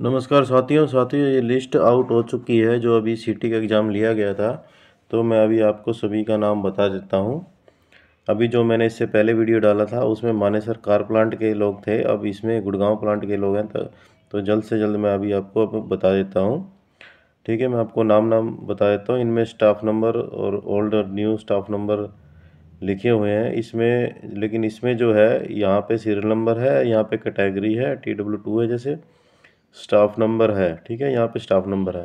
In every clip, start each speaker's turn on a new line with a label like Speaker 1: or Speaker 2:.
Speaker 1: नमस्कार साथियों साथियों ये लिस्ट आउट हो चुकी है जो अभी सीटी का एग्ज़ाम लिया गया था तो मैं अभी आपको सभी का नाम बता देता हूँ अभी जो मैंने इससे पहले वीडियो डाला था उसमें मानेसर कार प्लांट के लोग थे अब इसमें गुड़गांव प्लांट के लोग हैं तो, तो जल्द से जल्द मैं अभी आपको अब बता देता हूँ ठीक है मैं आपको नाम नाम बता देता हूँ इनमें स्टाफ नंबर और ओल्ड और न्यू स्टाफ नंबर लिखे हुए हैं इसमें लेकिन इसमें जो है यहाँ पर सीरियल नंबर है यहाँ पर कैटेगरी है टी डब्ल्यू टू है जैसे स्टाफ नंबर है ठीक है यहाँ पे स्टाफ नंबर है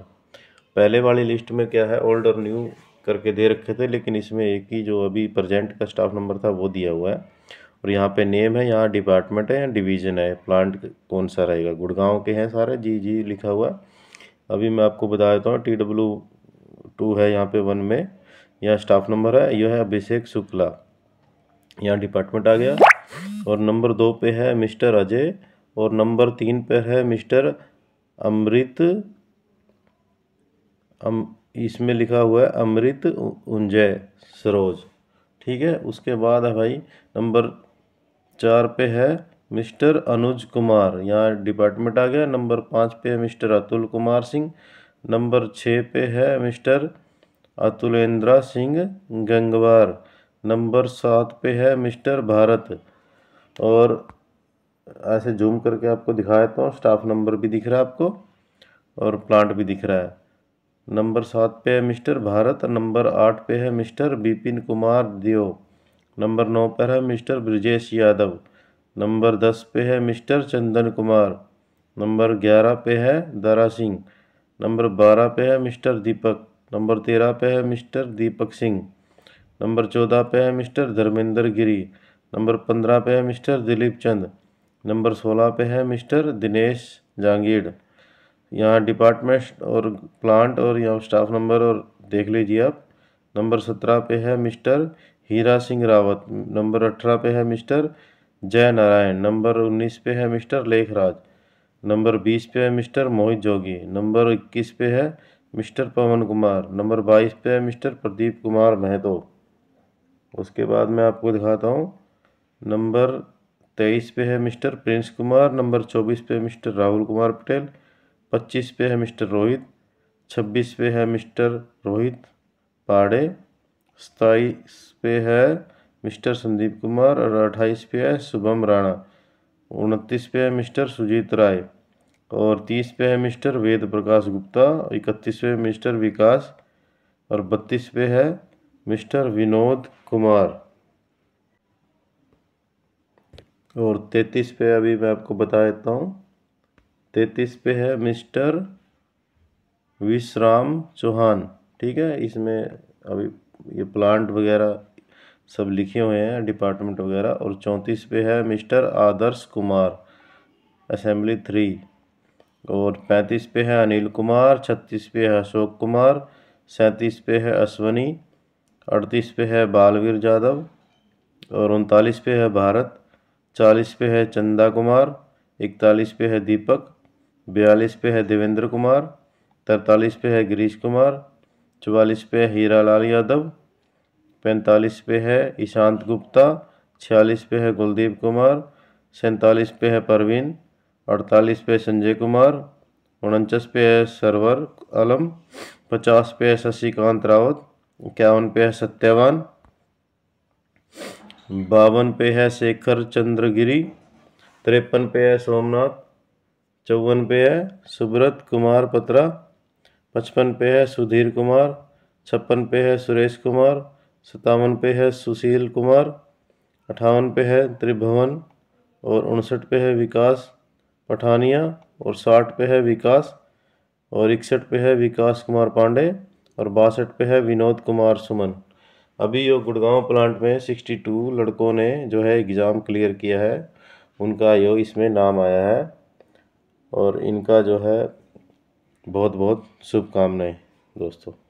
Speaker 1: पहले वाली लिस्ट में क्या है ओल्ड और न्यू करके दे रखे थे लेकिन इसमें एक ही जो अभी प्रजेंट का स्टाफ नंबर था वो दिया हुआ है और यहाँ पे नेम है यहाँ डिपार्टमेंट है या डिवीज़न है प्लांट कौन सा रहेगा गुड़गांव के हैं सारे जी जी लिखा हुआ है अभी मैं आपको बता देता हूँ टी डब्ल्यू टू है यहाँ पे वन में यहाँ स्टाफ नंबर है यह है अभिषेक शुक्ला यहाँ डिपार्टमेंट आ गया और नंबर दो पे है मिस्टर अजय और नंबर तीन पर है मिस्टर अमृत अम इसमें लिखा हुआ है अमृत उंजय सरोज ठीक है उसके बाद है भाई नंबर चार पे है मिस्टर अनुज कुमार यहाँ डिपार्टमेंट आ गया नंबर पाँच पे है मिस्टर अतुल कुमार सिंह नंबर छः पे है मिस्टर अतुलेंद्रा सिंह गंगवार नंबर सात पे है मिस्टर भारत और ऐसे जूम करके आपको दिखा देता हूँ स्टाफ नंबर भी दिख रहा है आपको और प्लांट भी दिख रहा है नंबर सात पे है मिस्टर भारत नंबर आठ पे है मिस्टर बिपिन कुमार दियो नंबर नौ पर है मिस्टर ब्रजेश यादव नंबर दस पे है मिस्टर चंदन कुमार नंबर ग्यारह पे है दारा सिंह नंबर बारह पे है मिस्टर दीपक नंबर तेरह पे है मिस्टर दीपक सिंह नंबर चौदह पे है मिस्टर धर्मेंद्र गिरी नंबर पंद्रह पे है मिस्टर दिलीप चंद नंबर सोलह पे है मिस्टर दिनेश जांगीड़ यहाँ डिपार्टमेंट और प्लांट और यहाँ स्टाफ नंबर और देख लीजिए आप नंबर सत्रह पे है मिस्टर हीरा सिंह रावत नंबर अठारह पे है मिस्टर जय नारायण नंबर उन्नीस पे है मिस्टर लेखराज नंबर बीस पे है मिस्टर मोहित जोगी नंबर इक्कीस पे है मिस्टर पवन कुमार नंबर बाईस पे है मिस्टर प्रदीप कुमार महतो उसके बाद मैं आपको दिखाता हूँ नंबर तेईस पे है मिस्टर प्रिंस कुमार नंबर चौबीस पे मिस्टर राहुल कुमार पटेल पच्चीस पे है मिस्टर रोहित छब्बीस पे है मिस्टर रोहित पाड़े सताईस पे है मिस्टर संदीप कुमार और अट्ठाईस पे है शुभम राणा उनतीस पे है मिस्टर सुजीत राय और तीस पे है मिस्टर वेद प्रकाश गुप्ता इकतीस पे मिस्टर विकास और बत्तीस पे है मिस्टर विनोद कुमार और तैंतीस पे अभी मैं आपको बता देता हूँ तैंतीस पे है मिस्टर विश्राम चौहान ठीक है इसमें अभी ये प्लांट वगैरह सब लिखे हुए हैं डिपार्टमेंट वगैरह और चौंतीस पे है mister Adarsh Kumar assembly three और पैंतीस पे है अनिल कुमार छत्तीस पे है अशोक कुमार सैंतीस पे है अश्वनी अड़तीस पे है बालवीर यादव और उनतालीस पे है भारत चालीस पे है चंदा कुमार इकतालीस पे है दीपक बयालीस पे है देवेंद्र कुमार तरतालीस पे है गिरीश कुमार चवालीस पे है हीरा लाल यादव पैंतालीस पे है ईशांत गुप्ता छियालीस पे है कुलदीप कुमार सैंतालीस पे है परवीन अड़तालीस पे संजय कुमार उनचास पे है सरवर आलम पचास पे है शशिकांत रावत इक्यावन पे है सत्यावान बावन पे है शेखर चंद्रगिरी तिरपन पे है सोमनाथ चौवन पे है सुब्रत कुमार पत्रा पचपन पे है सुधीर कुमार छप्पन पे है सुरेश कुमार सतावन पे है सुशील कुमार अठावन पे है त्रिभुवन और उनसठ पे है विकास पठानिया और साठ पे है विकास और इकसठ पे है विकास कुमार पांडे और बासठ पे है विनोद कुमार सुमन अभी वो गुड़गांव प्लांट में सिक्सटी टू लड़कों ने जो है एग्ज़ाम क्लियर किया है उनका यो इसमें नाम आया है और इनका जो है बहुत बहुत शुभकामनाएँ दोस्तों